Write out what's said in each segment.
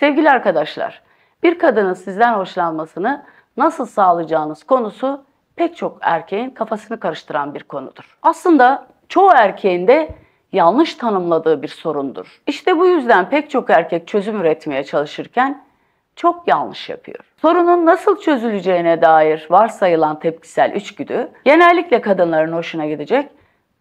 Sevgili arkadaşlar, bir kadının sizden hoşlanmasını nasıl sağlayacağınız konusu pek çok erkeğin kafasını karıştıran bir konudur. Aslında çoğu erkeğin de yanlış tanımladığı bir sorundur. İşte bu yüzden pek çok erkek çözüm üretmeye çalışırken çok yanlış yapıyor. Sorunun nasıl çözüleceğine dair varsayılan tepkisel içgüdü genellikle kadınların hoşuna gidecek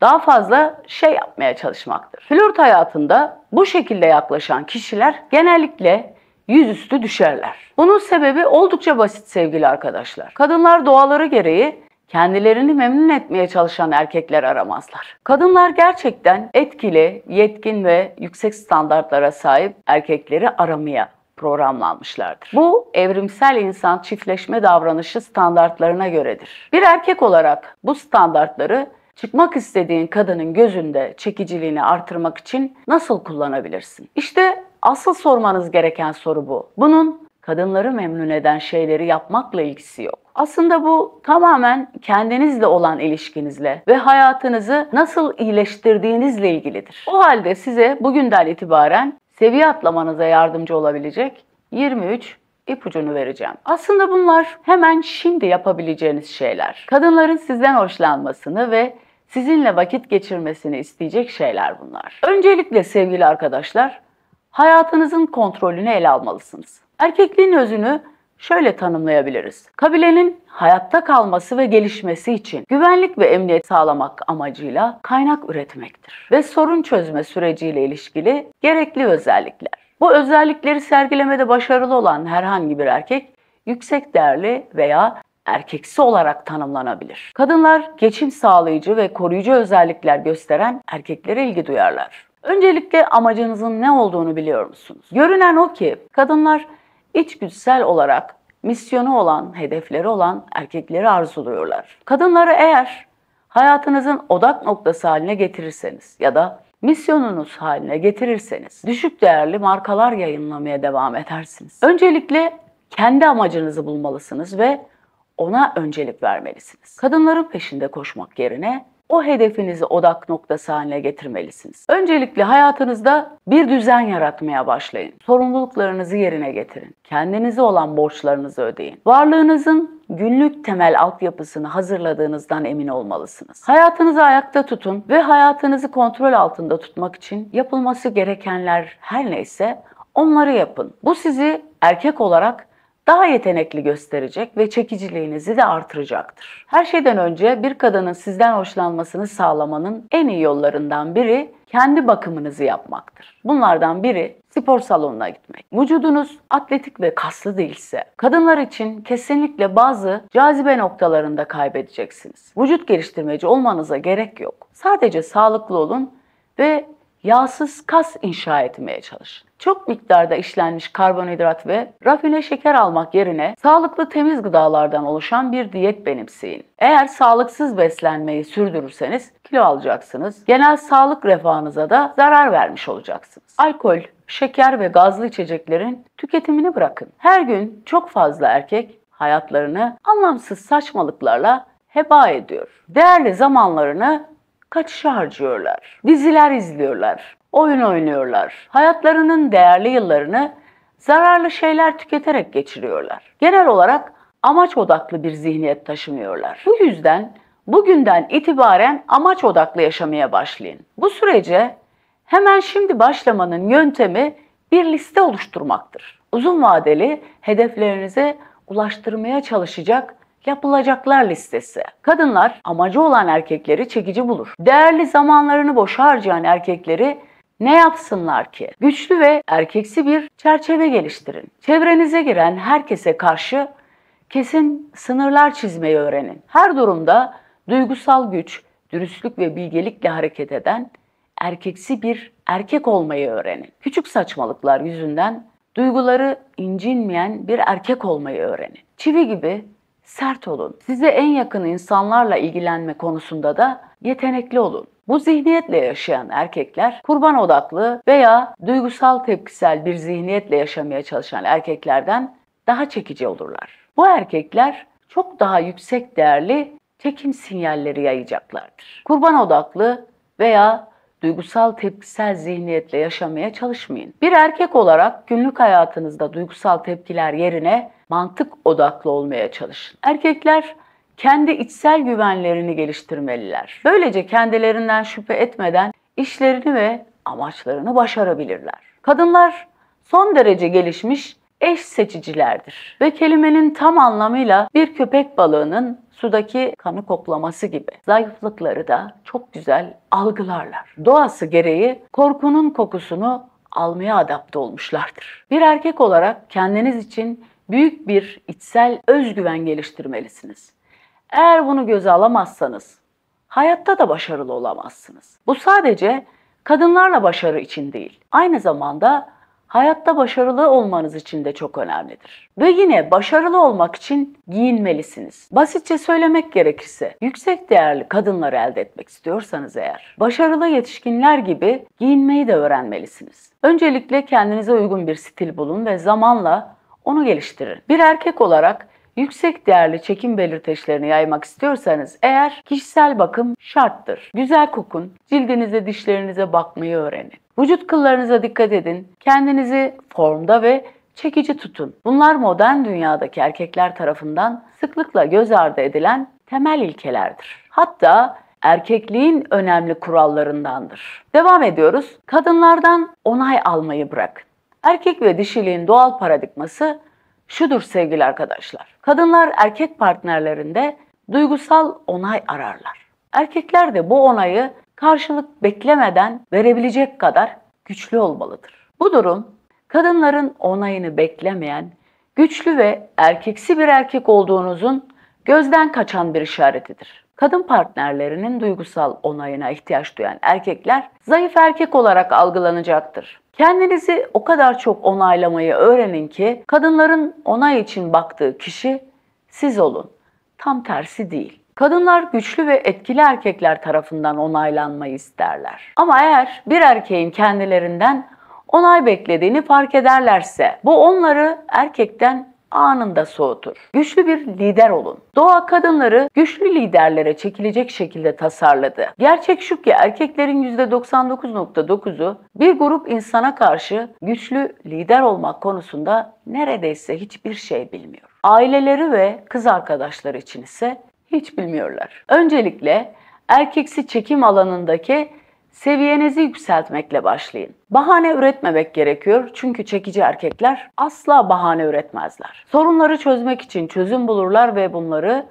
daha fazla şey yapmaya çalışmaktır. Flört hayatında bu şekilde yaklaşan kişiler genellikle yüzüstü düşerler. Bunun sebebi oldukça basit sevgili arkadaşlar. Kadınlar doğaları gereği kendilerini memnun etmeye çalışan erkekler aramazlar. Kadınlar gerçekten etkili, yetkin ve yüksek standartlara sahip erkekleri aramaya programlanmışlardır. Bu evrimsel insan çiftleşme davranışı standartlarına göredir. Bir erkek olarak bu standartları Çıkmak istediğin kadının gözünde çekiciliğini artırmak için nasıl kullanabilirsin? İşte asıl sormanız gereken soru bu. Bunun kadınları memnun eden şeyleri yapmakla ilgisi yok. Aslında bu tamamen kendinizle olan ilişkinizle ve hayatınızı nasıl iyileştirdiğinizle ilgilidir. O halde size bugünden itibaren seviye atlamanıza yardımcı olabilecek 23 ipucunu vereceğim. Aslında bunlar hemen şimdi yapabileceğiniz şeyler. Kadınların sizden hoşlanmasını ve sizinle vakit geçirmesini isteyecek şeyler bunlar. Öncelikle sevgili arkadaşlar, hayatınızın kontrolünü ele almalısınız. Erkekliğin özünü şöyle tanımlayabiliriz. Kabilenin hayatta kalması ve gelişmesi için güvenlik ve emniyet sağlamak amacıyla kaynak üretmektir ve sorun çözme süreciyle ilişkili gerekli özellikler. Bu özellikleri sergilemede başarılı olan herhangi bir erkek yüksek değerli veya erkeksi olarak tanımlanabilir. Kadınlar geçim sağlayıcı ve koruyucu özellikler gösteren erkeklere ilgi duyarlar. Öncelikle amacınızın ne olduğunu biliyor musunuz? Görünen o ki kadınlar içgüdüsel olarak misyonu olan, hedefleri olan erkekleri arzuluyorlar. Kadınları eğer hayatınızın odak noktası haline getirirseniz ya da misyonunuz haline getirirseniz düşük değerli markalar yayınlamaya devam edersiniz. Öncelikle kendi amacınızı bulmalısınız ve ona öncelik vermelisiniz. Kadınların peşinde koşmak yerine o hedefinizi odak noktası haline getirmelisiniz. Öncelikle hayatınızda bir düzen yaratmaya başlayın. Sorumluluklarınızı yerine getirin. Kendinize olan borçlarınızı ödeyin. Varlığınızın günlük temel altyapısını hazırladığınızdan emin olmalısınız. Hayatınızı ayakta tutun ve hayatınızı kontrol altında tutmak için yapılması gerekenler her neyse onları yapın. Bu sizi erkek olarak daha yetenekli gösterecek ve çekiciliğinizi de artıracaktır. Her şeyden önce bir kadının sizden hoşlanmasını sağlamanın en iyi yollarından biri kendi bakımınızı yapmaktır. Bunlardan biri spor salonuna gitmek. Vücudunuz atletik ve kaslı değilse kadınlar için kesinlikle bazı cazibe noktalarında kaybedeceksiniz. Vücut geliştirmeci olmanıza gerek yok. Sadece sağlıklı olun ve yağsız kas inşa etmeye çalış. Çok miktarda işlenmiş karbonhidrat ve rafine şeker almak yerine sağlıklı temiz gıdalardan oluşan bir diyet benimseyin. Eğer sağlıksız beslenmeyi sürdürürseniz kilo alacaksınız. Genel sağlık refahınıza da zarar vermiş olacaksınız. Alkol, şeker ve gazlı içeceklerin tüketimini bırakın. Her gün çok fazla erkek hayatlarını anlamsız saçmalıklarla heba ediyor. Değerli zamanlarını Kaçış harcıyorlar. Diziler izliyorlar, oyun oynuyorlar. Hayatlarının değerli yıllarını zararlı şeyler tüketerek geçiriyorlar. Genel olarak amaç odaklı bir zihniyet taşımıyorlar. Bu yüzden bugünden itibaren amaç odaklı yaşamaya başlayın. Bu sürece hemen şimdi başlamanın yöntemi bir liste oluşturmaktır. Uzun vadeli hedeflerinize ulaştırmaya çalışacak Yapılacaklar listesi. Kadınlar amacı olan erkekleri çekici bulur. Değerli zamanlarını boşa harcayan erkekleri ne yapsınlar ki? Güçlü ve erkeksi bir çerçeve geliştirin. Çevrenize giren herkese karşı kesin sınırlar çizmeyi öğrenin. Her durumda duygusal güç, dürüstlük ve bilgelikle hareket eden erkeksi bir erkek olmayı öğrenin. Küçük saçmalıklar yüzünden duyguları incinmeyen bir erkek olmayı öğrenin. Çivi gibi sert olun. Size en yakın insanlarla ilgilenme konusunda da yetenekli olun. Bu zihniyetle yaşayan erkekler kurban odaklı veya duygusal tepkisel bir zihniyetle yaşamaya çalışan erkeklerden daha çekici olurlar. Bu erkekler çok daha yüksek değerli çekim sinyalleri yayacaklardır. Kurban odaklı veya duygusal tepkisel zihniyetle yaşamaya çalışmayın. Bir erkek olarak günlük hayatınızda duygusal tepkiler yerine mantık odaklı olmaya çalışın. Erkekler kendi içsel güvenlerini geliştirmeliler. Böylece kendilerinden şüphe etmeden işlerini ve amaçlarını başarabilirler. Kadınlar son derece gelişmiş eş seçicilerdir ve kelimenin tam anlamıyla bir köpek balığının sudaki kanı koklaması gibi zayıflıkları da çok güzel algılarlar. Doğası gereği korkunun kokusunu almaya adapte olmuşlardır. Bir erkek olarak kendiniz için büyük bir içsel özgüven geliştirmelisiniz. Eğer bunu göze alamazsanız hayatta da başarılı olamazsınız. Bu sadece kadınlarla başarı için değil, aynı zamanda hayatta başarılı olmanız için de çok önemlidir. Ve yine başarılı olmak için giyinmelisiniz. Basitçe söylemek gerekirse yüksek değerli kadınları elde etmek istiyorsanız eğer başarılı yetişkinler gibi giyinmeyi de öğrenmelisiniz. Öncelikle kendinize uygun bir stil bulun ve zamanla onu geliştirin. Bir erkek olarak Yüksek değerli çekim belirteçlerini yaymak istiyorsanız eğer kişisel bakım şarttır. Güzel kokun, cildinize, dişlerinize bakmayı öğrenin. Vücut kıllarınıza dikkat edin. Kendinizi formda ve çekici tutun. Bunlar modern dünyadaki erkekler tarafından sıklıkla göz ardı edilen temel ilkelerdir. Hatta erkekliğin önemli kurallarındandır. Devam ediyoruz. Kadınlardan onay almayı bırak. Erkek ve dişiliğin doğal paradigması şudur sevgili arkadaşlar. Kadınlar erkek partnerlerinde duygusal onay ararlar. Erkekler de bu onayı karşılık beklemeden verebilecek kadar güçlü olmalıdır. Bu durum kadınların onayını beklemeyen, güçlü ve erkeksi bir erkek olduğunuzun gözden kaçan bir işaretidir. Kadın partnerlerinin duygusal onayına ihtiyaç duyan erkekler zayıf erkek olarak algılanacaktır. Kendinizi o kadar çok onaylamayı öğrenin ki kadınların onay için baktığı kişi siz olun. Tam tersi değil. Kadınlar güçlü ve etkili erkekler tarafından onaylanmayı isterler. Ama eğer bir erkeğin kendilerinden onay beklediğini fark ederlerse bu onları erkekten anında soğutur. Güçlü bir lider olun. Doğa kadınları güçlü liderlere çekilecek şekilde tasarladı. Gerçek şu ki erkeklerin %99.9'u bir grup insana karşı güçlü lider olmak konusunda neredeyse hiçbir şey bilmiyor. Aileleri ve kız arkadaşları için ise hiç bilmiyorlar. Öncelikle erkeksi çekim alanındaki seviyenizi yükseltmekle başlayın. Bahane üretmemek gerekiyor çünkü çekici erkekler asla bahane üretmezler. Sorunları çözmek için çözüm bulurlar ve bunları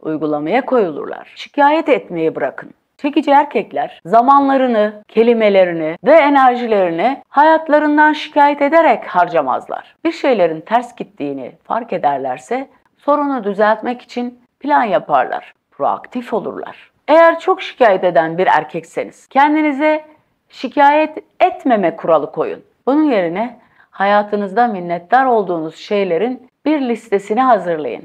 uygulamaya koyulurlar. Şikayet etmeyi bırakın. Çekici erkekler zamanlarını, kelimelerini ve enerjilerini hayatlarından şikayet ederek harcamazlar. Bir şeylerin ters gittiğini fark ederlerse sorunu düzeltmek için plan yaparlar, proaktif olurlar. Eğer çok şikayet eden bir erkekseniz kendinize şikayet etmeme kuralı koyun. Bunun yerine hayatınızda minnettar olduğunuz şeylerin bir listesini hazırlayın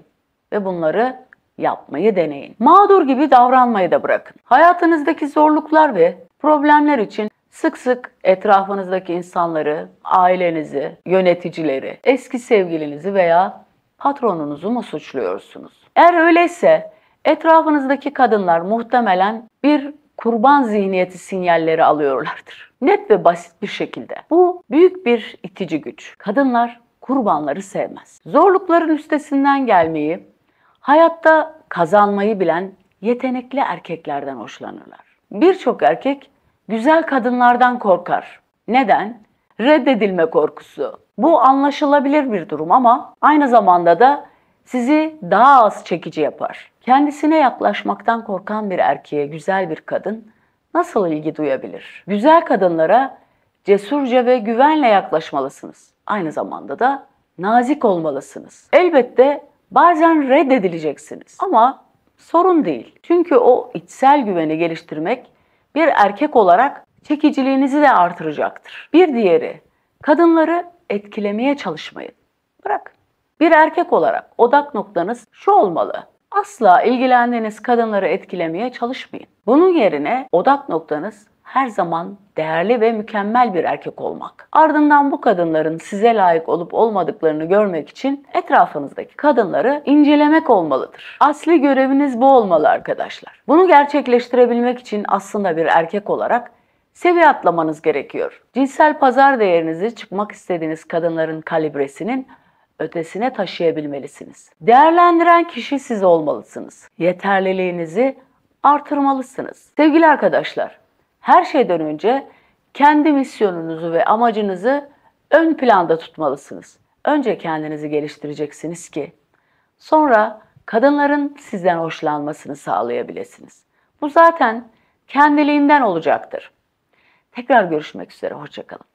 ve bunları yapmayı deneyin. Mağdur gibi davranmayı da bırakın. Hayatınızdaki zorluklar ve problemler için sık sık etrafınızdaki insanları, ailenizi, yöneticileri, eski sevgilinizi veya patronunuzu mu suçluyorsunuz? Eğer öyleyse Etrafınızdaki kadınlar muhtemelen bir kurban zihniyeti sinyalleri alıyorlardır. Net ve basit bir şekilde. Bu büyük bir itici güç. Kadınlar kurbanları sevmez. Zorlukların üstesinden gelmeyi, hayatta kazanmayı bilen yetenekli erkeklerden hoşlanırlar. Birçok erkek güzel kadınlardan korkar. Neden? Reddedilme korkusu. Bu anlaşılabilir bir durum ama aynı zamanda da sizi daha az çekici yapar. Kendisine yaklaşmaktan korkan bir erkeğe güzel bir kadın nasıl ilgi duyabilir? Güzel kadınlara cesurca ve güvenle yaklaşmalısınız. Aynı zamanda da nazik olmalısınız. Elbette bazen reddedileceksiniz ama sorun değil. Çünkü o içsel güveni geliştirmek bir erkek olarak çekiciliğinizi de artıracaktır. Bir diğeri, kadınları etkilemeye çalışmayın. Bırak. Bir erkek olarak odak noktanız şu olmalı. Asla ilgilendiğiniz kadınları etkilemeye çalışmayın. Bunun yerine odak noktanız her zaman değerli ve mükemmel bir erkek olmak. Ardından bu kadınların size layık olup olmadıklarını görmek için etrafınızdaki kadınları incelemek olmalıdır. Asli göreviniz bu olmalı arkadaşlar. Bunu gerçekleştirebilmek için aslında bir erkek olarak seviye atlamanız gerekiyor. Cinsel pazar değerinizi çıkmak istediğiniz kadınların kalibresinin ötesine taşıyabilmelisiniz. Değerlendiren kişi siz olmalısınız. Yeterliliğinizi artırmalısınız. Sevgili arkadaşlar, her şeyden önce kendi misyonunuzu ve amacınızı ön planda tutmalısınız. Önce kendinizi geliştireceksiniz ki sonra kadınların sizden hoşlanmasını sağlayabilirsiniz. Bu zaten kendiliğinden olacaktır. Tekrar görüşmek üzere, hoşçakalın.